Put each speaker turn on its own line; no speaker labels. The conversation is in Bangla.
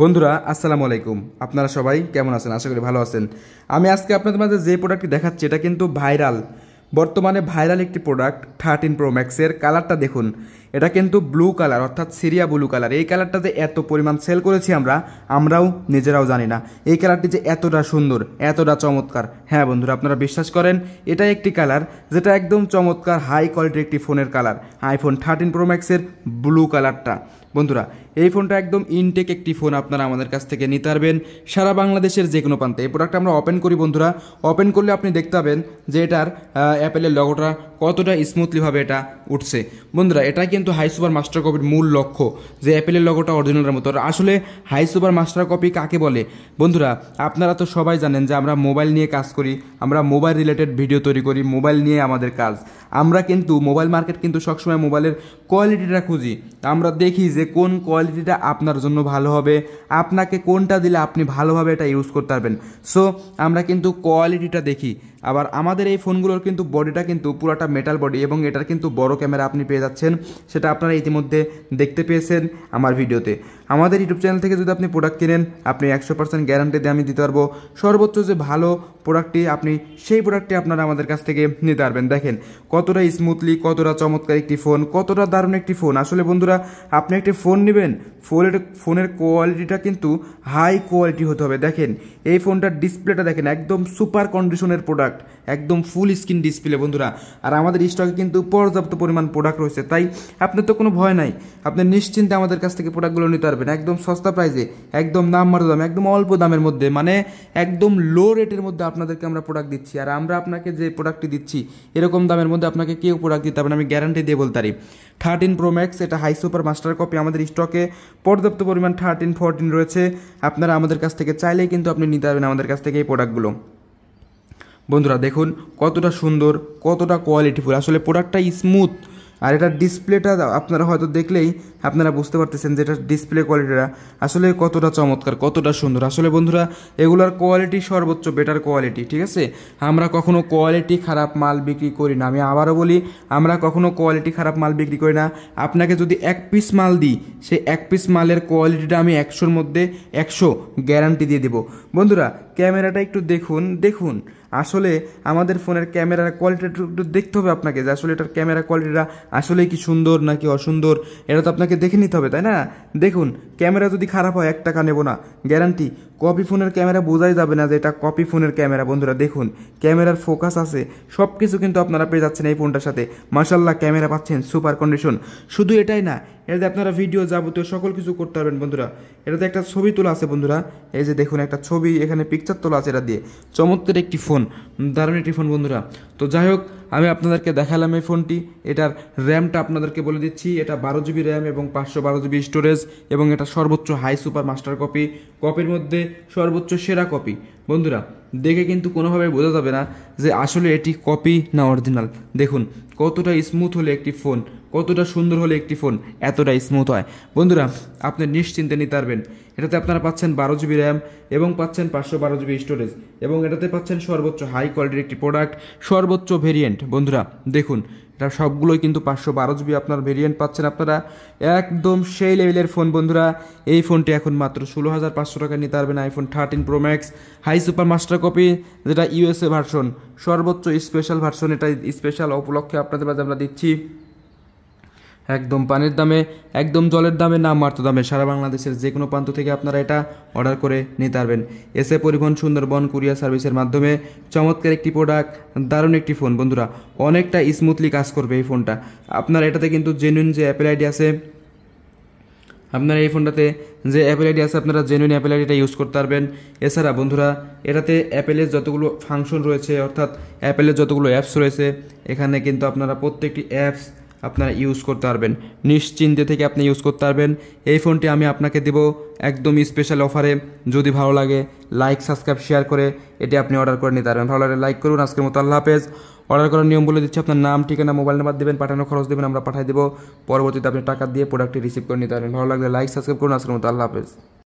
বন্ধুরা আসসালামু আলাইকুম আপনারা সবাই কেমন আছেন আশা করি ভালো আছেন আমি আজকে আপনাদের মাঝে যে প্রোডাক্টটি দেখাচ্ছি এটা কিন্তু ভাইরাল বর্তমানে ভাইরাল একটি প্রোডাক্ট থার্টিন প্রো ম্যাক্সের কালারটা দেখুন এটা কিন্তু ব্লু কালার অর্থাৎ সিরিয়া ব্লু কালার এই কালারটা যে এত পরিমাণ সেল করেছি আমরা আমরাও নিজেরাও জানি না এই কালারটি যে এতটা সুন্দর এতটা চমৎকার হ্যাঁ বন্ধুরা আপনারা বিশ্বাস করেন এটা একটি কালার যেটা একদম চমৎকার হাই কোয়ালিটির একটি ফোনের কালার আইফোন থার্টিন প্রো ম্যাক্সের ব্লু কালারটা বন্ধুরা এই ফোনটা একদম ইনটেক একটি ফোন আপনারা আমাদের কাছ থেকে নিতে পারবেন সারা বাংলাদেশের যে কোনো প্রান্তে এই প্রোডাক্ট আমরা ওপেন করি বন্ধুরা ওপেন করলে আপনি দেখতে পাবেন যে এটার অ্যাপেলের লগোটা কতটা স্মুথলিভাবে এটা উঠছে বন্ধুরা এটা কিন্তু হাই সুপার মাস্টার কপির মূল লক্ষ্য যে অ্যাপেলের লগোটা অরিজিনালের মতো আসলে হাই সুপার মাস্টার কপি কাকে বলে বন্ধুরা আপনারা তো সবাই জানেন যে আমরা মোবাইল নিয়ে কাজ করি আমরা মোবাইল রিলেটেড ভিডিও তৈরি করি মোবাইল নিয়ে আমাদের কাজ আমরা কিন্তু মোবাইল মার্কেট কিন্তু সবসময় মোবাইলের কোয়ালিটিটা খুঁজি আমরা দেখি যে কোন কোয়ালিটিটা আপনার জন্য ভালো হবে আপনাকে কোনটা দিলে আপনি ভালোভাবে এটা ইউজ করতে পারবেন সো আমরা কিন্তু কোয়ালিটিটা দেখি আবার আমাদের এই ফোনগুলোর কিন্তু বডিটা কিন্তু পুরাটা মেটাল বডি এবং এটার কিন্তু বড় ক্যামেরা আপনি পেয়ে যাচ্ছেন সেটা আপনারা ইতিমধ্যে দেখতে পেয়েছেন আমার ভিডিওতে আমাদের ইউটিউব চ্যানেল থেকে যদি আপনি প্রোডাক্ট কিনেন আপনি একশো পার্সেন্ট গ্যারান্টি দিয়ে আমি দিতে পারবো সর্বোচ্চ যে ভালো প্রোডাক্টটি আপনি সেই প্রোডাক্টটি আপনারা আমাদের কাছ থেকে নিতে পারবেন দেখেন কতটা স্মুথলি কতটা চমৎকার একটি ফোন কতটা দারুণ একটি ফোন আসলে বন্ধুরা আপনি একটি ফোন নেবেন ফোনের ফোনের কোয়ালিটিটা কিন্তু হাই কোয়ালিটি হতে হবে দেখেন এই ফোনটার ডিসপ্লেটা দেখেন একদম সুপার কন্ডিশনের প্রোডাক্ট একদম ফুল স্ক্রিন ডিসপ্লে বন্ধুরা আর আমাদের স্টকে কিন্তু পর্যাপ্ত পরিমাণ প্রোডাক্ট রয়েছে তাই আপনার তো কোনো ভয় নাই আপনি নিশ্চিন্তে আমাদের কাছ থেকে প্রোডাক্টগুলো নিতে পারবেন একদম সস্তা প্রাইসে একদম মারো দাম একদম অল্প দামের মধ্যে মানে একদম লো রেটের মধ্যে আপনাদেরকে আমরা প্রোডাক্ট দিচ্ছি আর আমরা আপনাকে যে প্রোডাক্টটি দিচ্ছি এরকম দামের মধ্যে আপনাকে কেউ প্রোডাক্ট দিতে পারেন আমি গ্যারান্টি দিয়ে বলতে পারি থার্টিন প্রো ম্যাক্স এটা হাই সুপার মাস্টার কপি আমাদের স্টকে পর্যাপ্ত পরিমাণ থার্টিন ফোরটিন রয়েছে আপনারা আমাদের কাছ থেকে চাইলেই কিন্তু আপনি নিতে পারবেন আমাদের কাছ থেকে এই প্রোডাক্টগুলো বন্ধুরা দেখুন কতটা সুন্দর কতটা কোয়ালিটিফুল আসলে প্রোডাক্টটা স্মুথ আর এটার ডিসপ্লেটা আপনারা হয়তো দেখলেই আপনারা বুঝতে পারতেছেন যে এটার ডিসপ্লে কোয়ালিটিটা আসলে কতটা চমৎকার কতটা সুন্দর আসলে বন্ধুরা এগুলার কোয়ালিটি সর্বোচ্চ বেটার কোয়ালিটি ঠিক আছে আমরা কখনো কোয়ালিটি খারাপ মাল বিক্রি করি না আমি আবারও বলি আমরা কখনো কোয়ালিটি খারাপ মাল বিক্রি করি না আপনাকে যদি এক পিস মাল দিই সেই এক পিস মালের কোয়ালিটিটা আমি একশোর মধ্যে একশো গ্যারান্টি দিয়ে দেবো বন্ধুরা ক্যামেরাটা একটু দেখুন দেখুন আসলে আমাদের ফোনের ক্যামেরার কোয়ালিটিটা একটু দেখতে হবে আপনাকে যে আসলে এটার ক্যামেরা কোয়ালিটিটা আসলে কি সুন্দর নাকি অসুন্দর এটা তো আপনাকে দেখে নিতে হবে তাই না দেখুন ক্যামেরা যদি খারাপ হয় এক টাকা নেব না গ্যারান্টি কপি ফোনের ক্যামেরা বোঝাই যাবে না যে এটা কপি ফোনের ক্যামেরা বন্ধুরা দেখুন ক্যামেরার ফোকাস আছে সব কিছু কিন্তু আপনারা পেয়ে যাচ্ছেন এই ফোনটার সাথে মার্শাল্লাহ ক্যামেরা পাচ্ছেন সুপার কন্ডিশন শুধু এটাই না এটাতে আপনারা ভিডিও যাবতীয় সকল কিছু করতে পারবেন বন্ধুরা এটাতে একটা ছবি তোলা আছে বন্ধুরা এই যে দেখুন একটা ছবি এখানে পিকচার তোলা আছে এটা দিয়ে চমৎকার একটি ফোন দারুণ একটি ফোন বন্ধুরা তো যাই হোক আমি আপনাদেরকে দেখালাম এই ফোনটি এটার র্যামটা আপনাদেরকে বলে দিচ্ছি এটা বারো জিবি র্যাম এবং পাঁচশো বারো জিবি স্টোরেজ এবং এটা সর্বোচ্চ হাই সুপার মাস্টার কপি কপির মধ্যে সর্বোচ্চ সেরা কপি বন্ধুরা দেখে কিন্তু কোনোভাবে বোঝা যাবে না যে আসলে এটি কপি না অরিজিনাল দেখুন কতটা স্মুথ হলে একটি ফোন কতটা সুন্দর হলে একটি ফোন এতটা স্মুথ হয় বন্ধুরা আপনি নিশ্চিন্তে নিতে পারবেন এটাতে আপনারা পাচ্ছেন বারো জিবি র্যাম এবং পাচ্ছেন পাঁচশো বারো জিবি স্টোরেজ এবং এটাতে পাচ্ছেন সর্বোচ্চ হাই কোয়ালিটির একটি প্রোডাক্ট সর্বোচ্চ ভেরিয়েন্ট বন্ধুরা দেখুন এটা সবগুলোই কিন্তু পাঁচশো বারো জিবি আপনার ভেরিয়েন্ট পাচ্ছেন আপনারা একদম সেই লেভেলের ফোন বন্ধুরা এই ফোনটি এখন মাত্র ষোলো হাজার পাঁচশো টাকা নিতে পারবেন iPhone thirteen pro max high super master copy যেটা ইউএসএ ভার্সন সর্বোচ্চ স্পেশাল ভার্সন এটা স্পেশাল উপলক্ষে আপনাদের মাঝে আমরা দিচ্ছি একদম পানির দামে একদম জলের দামে না মাত্র দামে সারা বাংলাদেশের যে কোনো প্রান্ত থেকে আপনারা এটা অর্ডার করে নিতে পারবেন এসে পরিবহন সুন্দরবন কুরিয়ার সার্ভিসের মাধ্যমে চমৎকার একটি প্রোডাক্ট দারুণ একটি ফোন বন্ধুরা অনেকটা স্মুথলি কাজ করবে এই ফোনটা আপনার এটাতে কিন্তু জেনুইন যে অ্যাপেল আইডি আছে আপনার এই ফোনটাতে যে অ্যাপেল আইডি আছে আপনারা জেনুইন অ্যাপেল আইডিটা ইউজ করতে পারবেন এছাড়া বন্ধুরা এটাতে অ্যাপেলের যতগুলো ফাংশন রয়েছে অর্থাৎ অ্যাপেলের যতগুলো অ্যাপস রয়েছে এখানে কিন্তু আপনারা প্রত্যেকটি অ্যাপস আপনারা ইউজ করতে পারবেন নিশ্চিন্তে থেকে আপনি ইউজ করতে পারবেন এই ফোনটি আমি আপনাকে দেব একদম স্পেশাল অফারে যদি ভালো লাগে লাইক সাবস্ক্রাইব শেয়ার করে এটি আপনি অর্ডার করে নিতে পারবেন ভালো লাগলে লাইক করুন আজকের মতো আল্লাহ হাফেজ অর্ডার করার নিয়ম বলে দিচ্ছি আপনার নাম ঠিকানা মোবাইল নাম্বার দেবেন পাঠানো খরচ দেবেন আমরা পাঠিয়ে দেব পরবর্তীতে আপনি টাকা দিয়ে প্রোডাক্টটি রিসিভ করে নিতে পারবেন ভালো লাগলে লাইক সাবস্ক্রাইব করুন আজকের মতো আল্লাহ হাফেজ